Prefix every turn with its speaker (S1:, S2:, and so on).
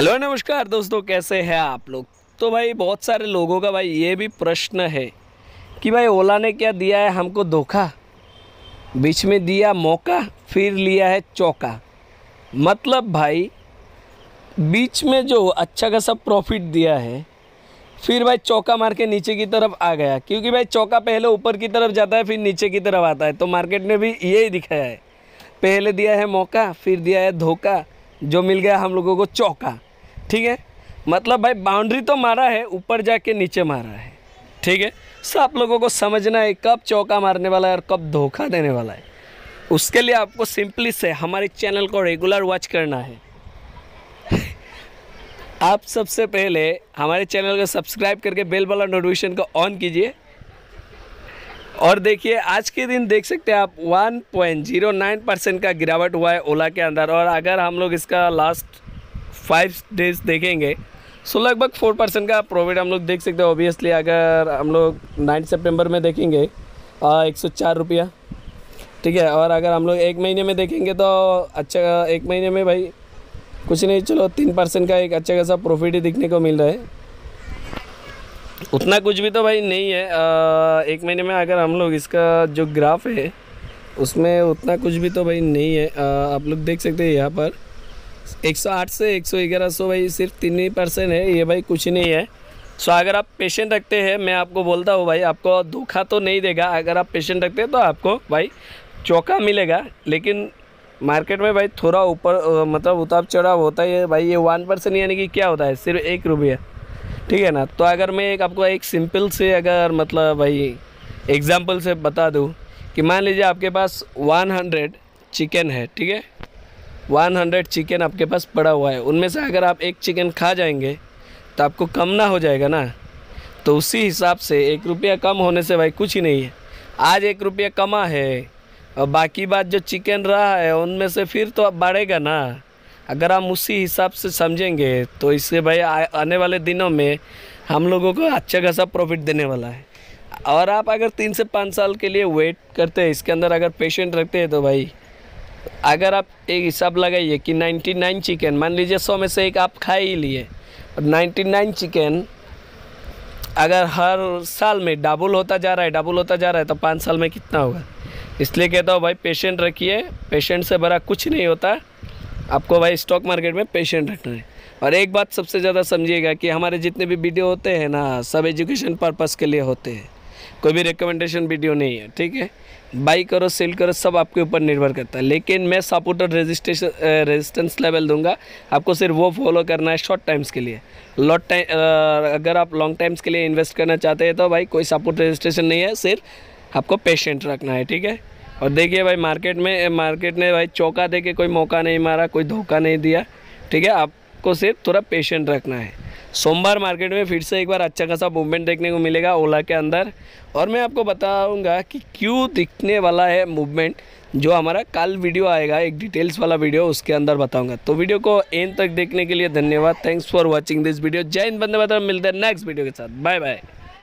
S1: hello नमस्कार दोस्तों कैसे हैं आप लोग तो भाई बहुत सारे लोगों का भाई ये भी प्रश्न है कि भाई ओला ने क्या दिया है हमको धोखा बीच में दिया मौका फिर लिया है चौका मतलब भाई बीच में जो अच्छा खासा प्रॉफिट दिया है फिर भाई चौका मार के नीचे की तरफ आ गया क्योंकि भाई चौका पहले ऊपर की तरफ जाता है फिर नीचे की तरफ आता है तो मार्केट ने भी यही दिखाया है पहले दिया है मौका फिर दिया है धोखा जो मिल गया हम लोगों को चौका ठीक है मतलब भाई बाउंड्री तो मारा है ऊपर जाके नीचे मारा है ठीक है सब आप लोगों को समझना है कब चौका मारने वाला है और कब धोखा देने वाला है उसके लिए आपको सिंपली से हमारे चैनल को रेगुलर वॉच करना है आप सबसे पहले हमारे चैनल को सब्सक्राइब करके बेल वाला नोटिफिकेशन को ऑन कीजिए और देखिए आज के दिन देख सकते हैं आप 1.09 परसेंट का गिरावट हुआ है ओला के अंदर और अगर हम लोग इसका लास्ट फाइव डेज देखेंगे सो so, लगभग फोर परसेंट का प्रॉफिट हम लोग देख सकते हैं ऑब्वियसली अगर हम लोग नाइन सितंबर में देखेंगे एक सौ चार रुपया ठीक है और अगर हम लोग एक महीने में देखेंगे तो अच्छा एक महीने में भाई कुछ नहीं चलो तीन परसेंट का एक अच्छा खासा प्रॉफिट ही दिखने को मिल रहा है उतना कुछ भी तो भाई नहीं है आ, एक महीने में अगर हम लोग इसका जो ग्राफ है उसमें उतना कुछ भी तो भाई नहीं है आ, आप लोग देख सकते हैं यहाँ पर 108 से 111 सौ भाई सिर्फ तीन ही परसेंट है ये भाई कुछ नहीं है सो अगर आप पेशेंट रखते हैं मैं आपको बोलता हूँ भाई आपको धोखा तो नहीं देगा अगर आप पेशेंट रखते हैं तो आपको भाई चौका मिलेगा लेकिन मार्केट में भाई थोड़ा ऊपर मतलब उतार चढ़ाव होता है भाई ये वन परसेंट यानी कि क्या होता है सिर्फ एक रुपया ठीक है ना तो अगर मैं एक आपको एक सिंपल से अगर मतलब भाई एग्ज़ाम्पल से बता दूँ कि मान लीजिए आपके पास वन हंड्रेड चिकन है ठीक है 100 चिकन आपके पास पड़ा हुआ है उनमें से अगर आप एक चिकन खा जाएंगे तो आपको कम ना हो जाएगा ना तो उसी हिसाब से एक रुपया कम होने से भाई कुछ ही नहीं है आज एक रुपया कमा है और बाकी बात जो चिकन रहा है उनमें से फिर तो आप बढ़ेगा ना अगर हम उसी हिसाब से समझेंगे तो इससे भाई आने वाले दिनों में हम लोगों को अच्छा खासा प्रॉफिट देने वाला है और आप अगर तीन से पाँच साल के लिए वेट करते हैं इसके अंदर अगर पेशेंट रखते हैं तो भाई अगर आप एक हिसाब लगाइए कि 99 चिकन मान लीजिए सौ में से एक आप खा ही लिए और 99 चिकन अगर हर साल में डबल होता जा रहा है डबल होता जा रहा है तो पाँच साल में कितना होगा इसलिए कहता हूँ भाई पेशेंट रखिए पेशेंट से बड़ा कुछ नहीं होता आपको भाई स्टॉक मार्केट में पेशेंट रखना है और एक बात सबसे ज़्यादा समझिएगा कि हमारे जितने भी वीडियो होते हैं ना सब एजुकेशन पर्पज़ के लिए होते हैं कोई भी रिकमेंडेशन वीडियो नहीं है ठीक है बाई करो सेल करो सब आपके ऊपर निर्भर करता है लेकिन मैं सपोर्टर रजिस्ट्रेशन रेजिस्टेंस लेवल दूंगा आपको सिर्फ वो फॉलो करना है शॉर्ट टाइम्स के लिए लॉट टाइम अगर आप लॉन्ग टाइम्स के लिए इन्वेस्ट करना चाहते हैं तो भाई कोई सपोर्ट रजिस्ट्रेशन नहीं है सिर्फ आपको पेशेंट रखना है ठीक है और देखिए भाई मार्केट में मार्केट ने भाई चौका दे के कोई मौका नहीं मारा कोई धोखा नहीं दिया ठीक है आपको सिर्फ थोड़ा पेशेंट रखना है सोमवार मार्केट में फिर से एक बार अच्छा खासा मूवमेंट देखने को मिलेगा ओला के अंदर और मैं आपको बताऊंगा कि क्यों दिखने वाला है मूवमेंट जो हमारा कल वीडियो आएगा एक डिटेल्स वाला वीडियो उसके अंदर बताऊंगा तो वीडियो को एंड तक देखने के लिए धन्यवाद thanks for watching this video जय हिंद बंदे मातरम मिलते हैं नेक्स्ट वीडियो के साथ बाय बाय